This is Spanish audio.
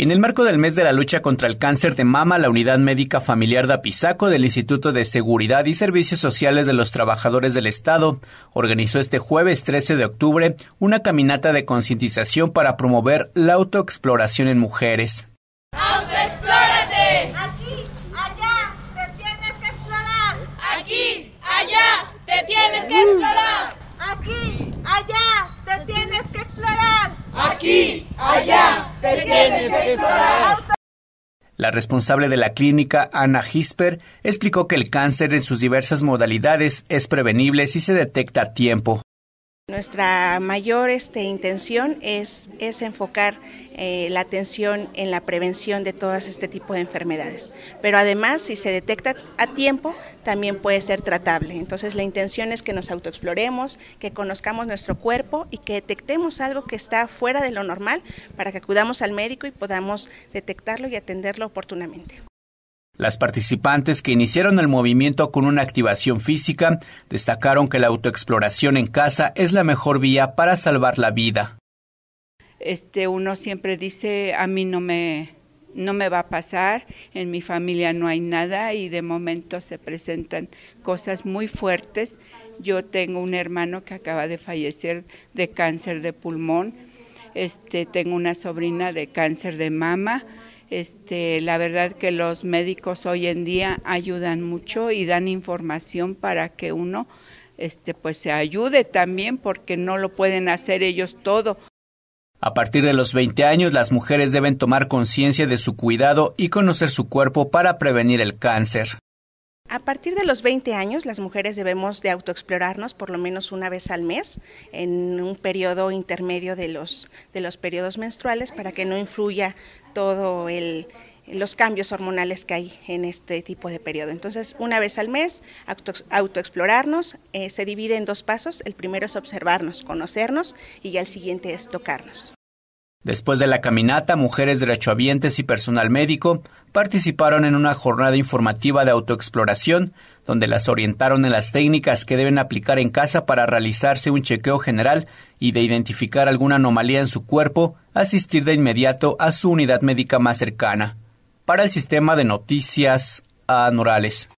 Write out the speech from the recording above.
En el marco del mes de la lucha contra el cáncer de mama, la Unidad Médica Familiar de Apizaco del Instituto de Seguridad y Servicios Sociales de los Trabajadores del Estado organizó este jueves 13 de octubre una caminata de concientización para promover la autoexploración en mujeres. ¡Autoexplórate! Aquí, allá, te tienes que explorar. Aquí, allá, te tienes que explorar. Aquí, allá, te tienes que explorar. Aquí, allá la responsable de la clínica, Ana Hisper, explicó que el cáncer en sus diversas modalidades es prevenible si se detecta a tiempo. Nuestra mayor este, intención es, enfocar eh, la atención en la prevención de todos este tipo de enfermedades. Pero además, si se detecta a tiempo, también puede ser tratable. Entonces, la intención es que nos autoexploremos, que conozcamos nuestro cuerpo y que detectemos algo que está fuera de lo normal para que acudamos al médico y podamos detectarlo y atenderlo oportunamente. Las participantes que iniciaron el movimiento con una activación física destacaron que la autoexploración en casa es la mejor vía para salvar la vida. Este uno siempre dice a mí no me no me va a pasar, en mi familia no hay nada y de momento se presentan cosas muy fuertes. Yo tengo un hermano que acaba de fallecer de cáncer de pulmón. Este tengo una sobrina de cáncer de mama este, la verdad que los médicos hoy en día ayudan mucho y dan información para que uno este, pues se ayude también porque no lo pueden hacer ellos todo. A partir de los 20 años, las mujeres deben tomar conciencia de su cuidado y conocer su cuerpo para prevenir el cáncer. A partir de los 20 años, las mujeres debemos de autoexplorarnos por lo menos una vez al mes, en un periodo intermedio de los, de los periodos menstruales, para que no influya todo el, los cambios hormonales que hay en este tipo de periodo. Entonces, una vez al mes, autoexplorarnos, eh, se divide en dos pasos. El primero es observarnos, conocernos y ya el siguiente es tocarnos. Después de la caminata, mujeres derechohabientes y personal médico participaron en una jornada informativa de autoexploración, donde las orientaron en las técnicas que deben aplicar en casa para realizarse un chequeo general y de identificar alguna anomalía en su cuerpo, asistir de inmediato a su unidad médica más cercana. Para el sistema de noticias anorales.